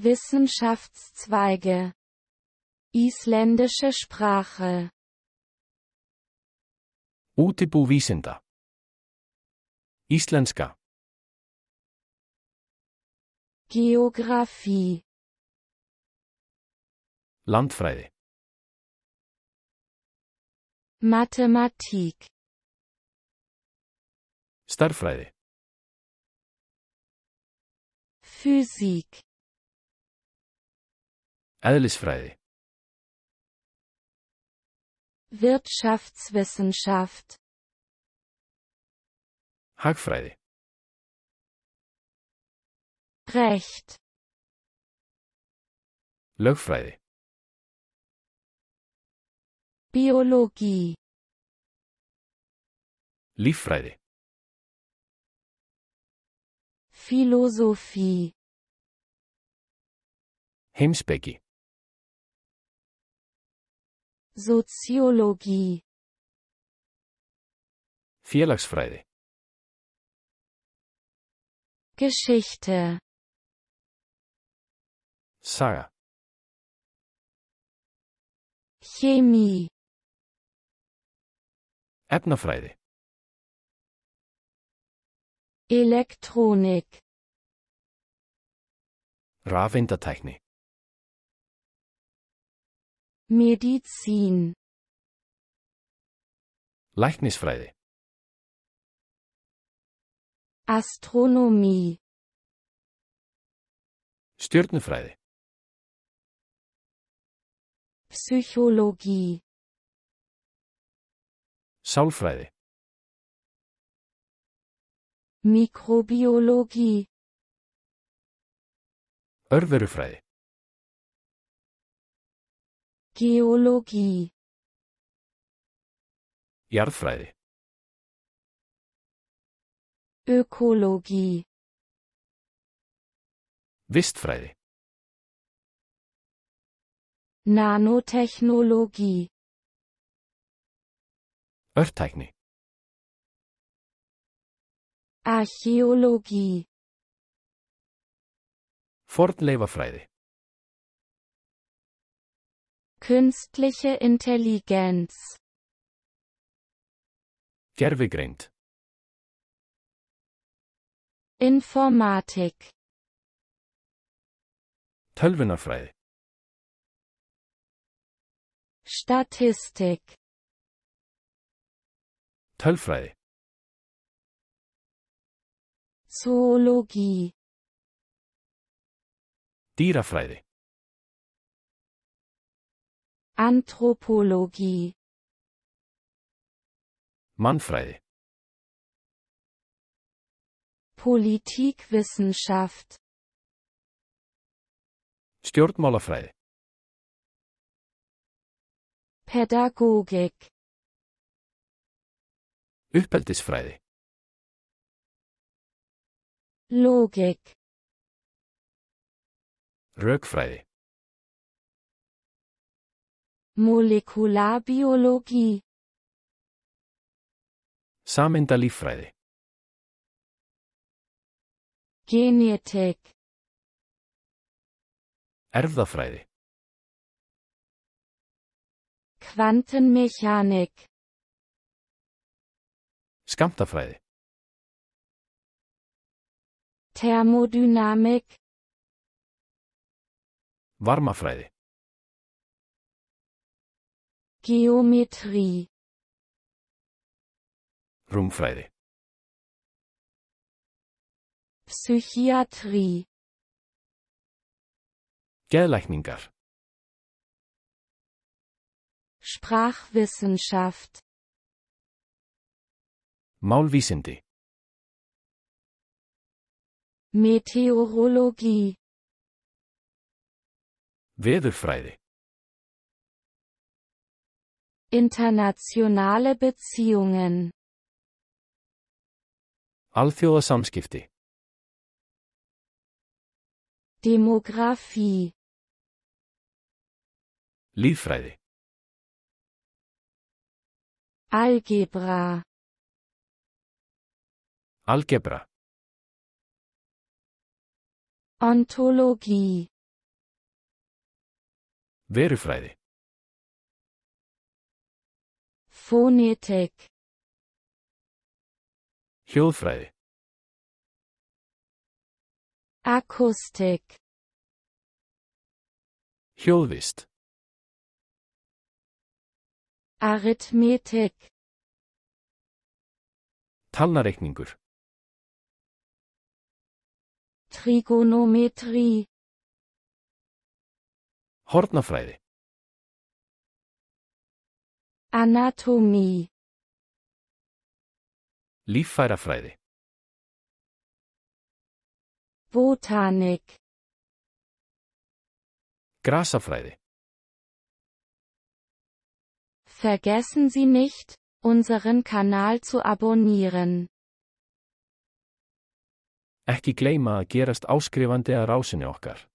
Wissenschaftszweige Isländische Sprache Útibúvísinda Íslenska Geographie Landfræði Mathematik Stærðfræði Physik Eðlisfræði. Wirtschaftswissenschaft. Hagfræði. Recht. Lögfræði. Biologie. Líffræði. Philosophie. Heimspeki. Soziologie Félagsfræði Geschichte Saga Chemie Efnafræði Elektronik Rafeindatækni Medizin Læknisfræði Astronomie Stjörnufræði Psychologie Sálfræði Mikrobiologie Örverufræði Geologie Jarðfræði Ökologie Vistfræði Nanotechnologie Örtækni Archäologie Fornleifafræði Künstliche Intelligenz. Gerwegrend. Informatik. Tölvenafrei. Statistik. Tölfrei. Zoologie. Tierafrei. Anthropologie Manfrei Politikwissenschaft Stjórnmálafræði Pädagogik Uppeldisfræði Logik Rökfræði Molekularbiologie Samenda líffræði Genetik Erfðafræði Kvantenmechanik Skamtafræði Thermodynamik Varmafræði Geometrie Rumpfweide Psychiatrie Geðlækningar Sprachwissenschaft Maulvísindi Meteorologie Veðurfræði Internationale Beziehungen Alþjóðasamskipti Demografie Líffræði Algebra Algebra Ontologie Verufræði Phonetik Hljóðfræði Akustik Hljóðvist Arithmetik Talnareikningur Trigonometri Hortnafræði Anatomie Líffærafræði Botanik Grasafræði Vergessen Sie nicht, unseren Kanal zu abonnieren. Ekki gleyma að gerast áskrifandi að rásinni okkar.